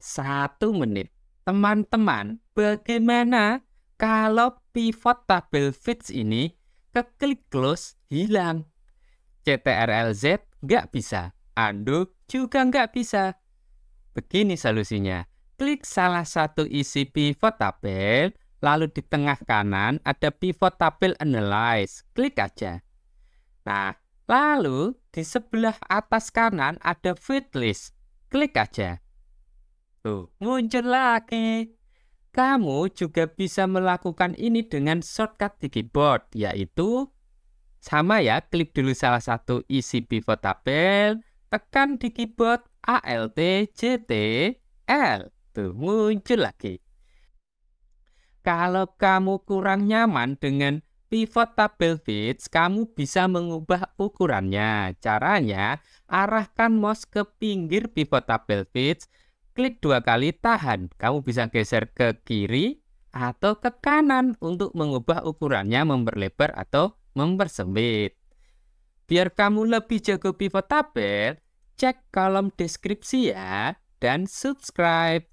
satu menit. Teman-teman, bagaimana kalau pivot tabel fits ini ke klik close hilang? CTRLZ nggak bisa, undo juga nggak bisa. Begini solusinya. Klik salah satu isi pivot tabel, lalu di tengah kanan ada pivot tabel analyze. Klik aja. Nah, lalu di sebelah atas kanan ada fit list. Klik aja. Tuh, muncul lagi. Kamu juga bisa melakukan ini dengan shortcut di keyboard, yaitu sama ya, klik dulu salah satu isi pivot tabel, tekan di keyboard ALT JT L. Tuh, muncul lagi. Kalau kamu kurang nyaman dengan pivot tabel fits, kamu bisa mengubah ukurannya. Caranya, arahkan mouse ke pinggir pivot tabel fits Klik dua kali tahan. Kamu bisa geser ke kiri atau ke kanan untuk mengubah ukurannya memperlebar atau mempersempit. Biar kamu lebih jago pivot tabel, cek kolom deskripsi ya dan subscribe.